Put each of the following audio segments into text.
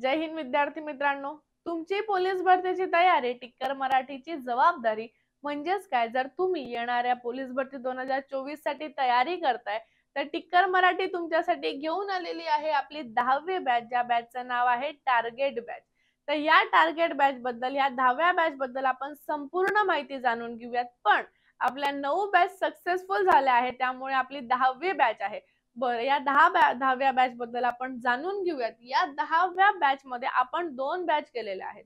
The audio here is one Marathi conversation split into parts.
जय हिंद विद्यार्थी मित्रांनो तुमची पोलीस भरतीची तयारी टिक्कर मराठीची जबाबदारी म्हणजेच काय जर तुम्ही येणाऱ्या पोलीस भरती दोन हजार चोवीस साठी तयारी करताय तर टिक्कर मराठी तुमच्यासाठी घेऊन आलेली आहे आपली दहावी बॅच ज्या बॅचचं नाव आहे टार्गेट बॅच तर या टार्गेट बॅच बद्दल या दहाव्या बॅच बद्दल आपण संपूर्ण माहिती जाणून घेऊयात पण आपल्या नऊ बॅच सक्सेसफुल झाल्या आहेत त्यामुळे आपली दहावी बॅच आहे बरं या दहा बॅ दहाव्या बॅच बद्दल आपण जाणून घेऊयात या दहाव्या बॅच मध्ये आपण दोन बॅच केलेले आहेत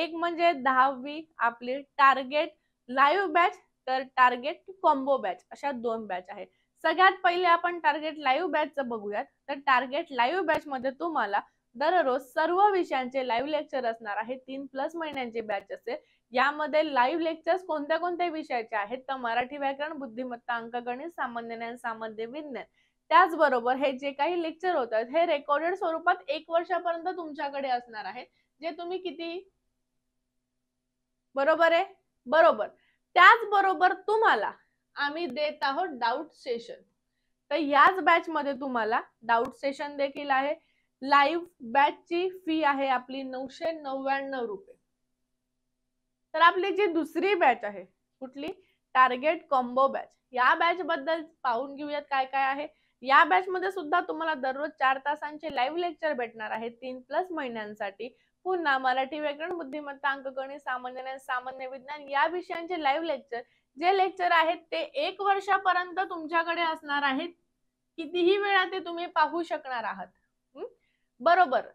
एक म्हणजे दहावी आपली टार्गेट लाईव्ह बॅच तर टार्गेट कॉम्बो बॅच अशा दोन बॅच आहेत सगळ्यात पहिले आपण टार्गेट लाईव्ह बॅच बघूयात तर टार्गेट लाईव्ह बॅच मध्ये तुम्हाला दररोज सर्व विषयांचे लाईव्ह लेक्चर असणार आहे तीन प्लस महिन्यांचे बॅच असेल यामध्ये लाईव्ह लेक्चर्स कोणत्या कोणत्या विषयाचे आहेत तर मराठी व्याकरण बुद्धिमत्ता अंकगणित सामान्य ज्ञान सामान्य विज्ञान त्याचबरोबर हे जे काही लेक्चर होतात हे रेकॉर्डेड स्वरूपात एक वर्षापर्यंत तुमच्याकडे असणार आहेत जे तुम्ही किती बरोबर आहे बरोबर त्याचबरोबर तुम्हाला आम्ही देत आहोत डाऊट सेशन तर याच बॅच मध्ये तुम्हाला डाऊट सेशन देखील आहे लाईव्ह ची फी आहे आपली नऊशे नव्याण्णव रुपये तर आपली जी दुसरी बॅच आहे कुठली टार्गेट कॉम्बो बॅच या बॅच बद्दल पाहून घेऊयात काय काय आहे या बॅचमध्ये सुद्धा तुम्हाला दररोज चार तासांचे लाईव्ह लेक्चर भेटणार आहे तीन प्लस महिन्यांसाठी पुन्हा मराठी व्याकरण बुद्धिमत्ता अंकगणित सामान्य सामान्य विज्ञान या विषयांचे लाईव्ह लेक्चर जे लेक्चर आहेत ते एक वर्षापर्यंत तुमच्याकडे असणार आहेत कितीही वेळा ते तुम्ही पाहू शकणार आहात बरोबर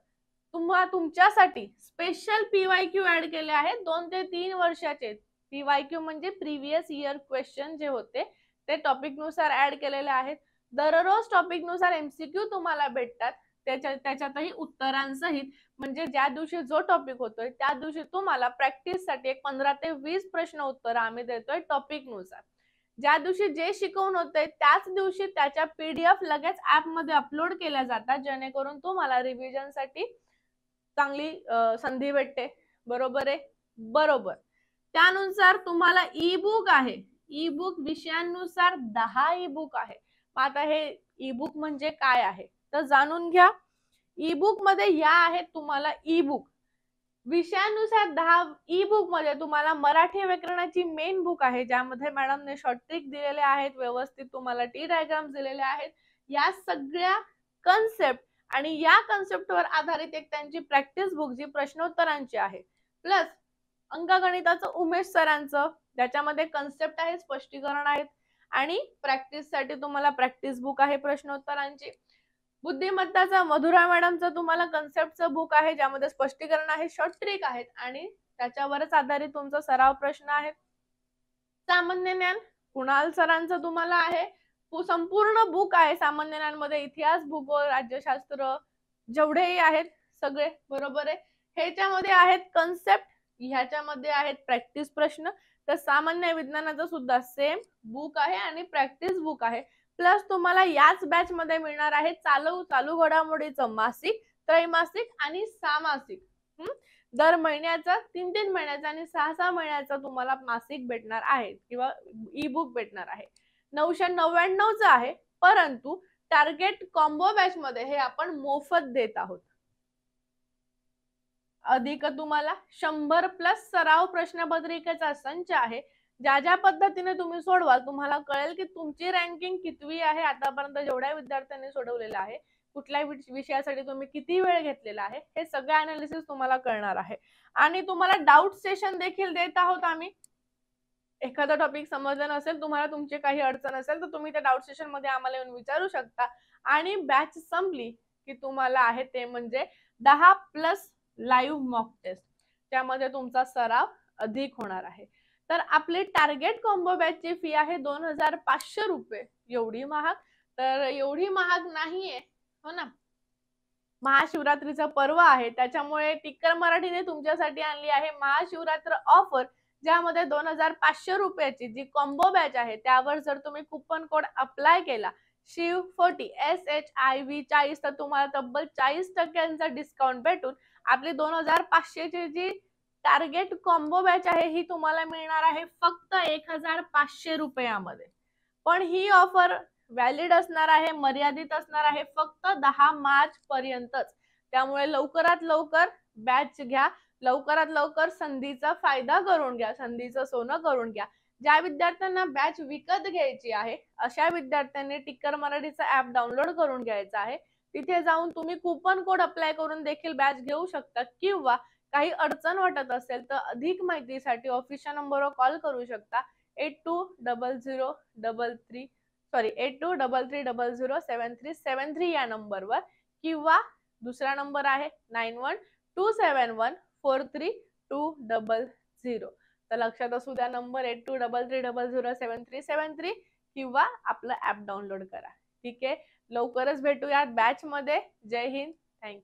तुम्हा तुमच्यासाठी स्पेशल पीवाय क्यू ऍड केले आहेत दोन ते तीन वर्षाचे पीवाय क्यू म्हणजे प्रिव्हियस इयर क्वेश्चन जे होते ते टॉपिक नुसार ऍड केलेले आहेत दररोज टॉपिकनुसार एमसीक्यू तुम्हाला भेटतात त्याच्या त्याच्यातही उत्तरांसहित म्हणजे ज्या दिवशी जो टॉपिक होतोय त्या दिवशी तुम्हाला साठी एक पंधरा ते वीस प्रश्न उत्तर आम्ही देतोय टॉपिकनुसार ज्या दिवशी जे शिकवून होते त्याच दिवशी त्याच्या पीडीएफ लगेच मध्ये अपलोड केल्या जातात जेणेकरून तुम्हाला रिव्हिजनसाठी चांगली संधी भेटते बरोबर आहे बरोबर त्यानुसार तुम्हाला ई बुक आहे ई बुक विषयांनुसार दहा ई बुक आहे आता हे म्हणजे काय आहे तर जाणून घ्या ईबुक मध्ये या आहेत तुम्हाला ईबुक विषयानुसार दहा ईबुक मध्ये तुम्हाला मराठी व्याकरणाची मेन बुक आहे ज्यामध्ये मॅडमने शॉर्ट ट्रिक दिलेले आहेत व्यवस्थित तुम्हाला टी डायग्राम दिलेले आहेत या सगळ्या कन्सेप्ट आणि या कन्सेप्टवर आधारित एक त्यांची प्रॅक्टिस बुक जी प्रश्नोत्तरांची आहे प्लस अंकगणिताचं उमेश सरांचं ज्याच्यामध्ये कन्सेप्ट आहे स्पष्टीकरण आहेत आणि प्रॅक्टिससाठी तुम्हाला प्रॅक्टिस बुक आहे प्रश्नोत्तरांची बुद्धिमत्ताचा मधुरा मॅडमचा तुम्हाला कन्सेप्टचं बुक आहे ज्यामध्ये स्पष्टीकरण आहे शॉर्ट ट्रिक आहेत आणि त्याच्यावरच आधारित तुमचा सराव प्रश्न आहे सामान्य ज्ञान कुणाल सरांचं तुम्हाला आहे संपूर्ण बुक आहे सामान्य ज्ञानमध्ये इतिहास भूगोल राज्यशास्त्र जेवढेही आहेत सगळे बरोबर आहे ह्याच्यामध्ये आहेत कन्सेप्ट ह्याच्यामध्ये आहेत प्रॅक्टिस प्रश्न तर सामान्य विज्ञानाचं सुद्धा सेम बुक आहे आणि प्रॅक्टिस बुक आहे प्लस तुम्हाला याच बॅच मध्ये मिळणार आहे चालू चालू घडामोडीचं मासिक त्रैमासिक आणि सामासिक दर महिन्याचा तीन तीन महिन्याचा आणि सहा सहा महिन्याचा तुम्हाला मासिक भेटणार आहे किंवा ई बुक भेटणार आहे नऊशे नव्याण्णवचं आहे परंतु टार्गेट कॉम्बो बॅच मध्ये हे आपण मोफत देत आहोत अधिक तुम्हाला शंभर प्लस सराव प्रश्नपत्रिकेचा संच आहे ज्या ज्या पद्धतीने तुम्ही सोडवाल तुम्हाला कळेल की तुमची रँकिंग कितवी आहे आतापर्यंत जेवढ्या विद्यार्थ्यांनी सोडवलेला आहे कुठल्या विषयासाठी तुम्ही किती वेळ घेतलेला आहे हे सगळं अनालिसिस तुम्हाला कळणार आहे आणि तुम्हाला डाऊट सेशन देखील देत आहोत आम्ही एखादा टॉपिक समजला नसेल तुम्हाला तुमची काही अडचण असेल तर तुम्ही त्या डाऊट सेशन मध्ये आम्हाला येऊन विचारू शकता आणि बॅच संपली की तुम्हाला आहे ते म्हणजे दहा प्लस लाईव्ह मॉक टेस्ट त्यामध्ये तुमचा सराव अधिक होणार आहे तर आपली टार्गेट कॉम्बो बॅचची फी आहे दोन हजार पाचशे रुपये एवढी महाग तर एवढी महाग नाहीये हो ना महाशिवरात्रीचा पर्व आहे त्याच्यामुळे टिक्कर मराठीने तुमच्यासाठी आणली आहे महाशिवरात्र ऑफर ज्यामध्ये दोन हजार पाचशे रुपयाची जी कॉम्बो बॅच आहे त्यावर जर तुम्ही कुपन कोड अप्लाय केला Shiv forty S H I V चाळीस तर तुम्हाला तब्बल चाळीस टक्क्यांचा डिस्काउंट भेटून आपली दोन हजार पाचशेची जी टार्गेट कॉम्बो बॅच आहे ही तुम्हाला मिळणार आहे फक्त एक हजार पाचशे रुपयामध्ये पण ही ऑफर व्हॅलिड असणार आहे मर्यादित असणार आहे फक्त दहा मार्च पर्यंतच त्यामुळे लवकरात लवकर बॅच घ्या लवकरात लवकर संधीचा फायदा करून घ्या संधीचं सोनं करून घ्या ज्या विद्यार्थ्यांना बॅच विकत घ्यायची आहे अशा विद्यार्थ्यांनी टिक्कर मराठीचा ऍप डाउनलोड करून घ्यायचा आहे तिथे जाऊन तुम्ही कुपन कोड अप्लाय करून देखील बॅच घेऊ शकता किंवा काही अडचण वाटत असेल तर अधिक माहितीसाठी ऑफिसच्या नंबरवर कॉल करू शकता eight two double zero double three sorry eight two double three double zero seven three seven three या नंबरवर किंवा दुसरा नंबर आहे nine one two seven one four three two double zero तर लक्षात असू द्या number eight two double three double zero seven three seven three किंवा आपलं ऍप डाउनलोड करा ठीक आहे लवकरच भेटूयात मध्ये जय हिंद थँक्यू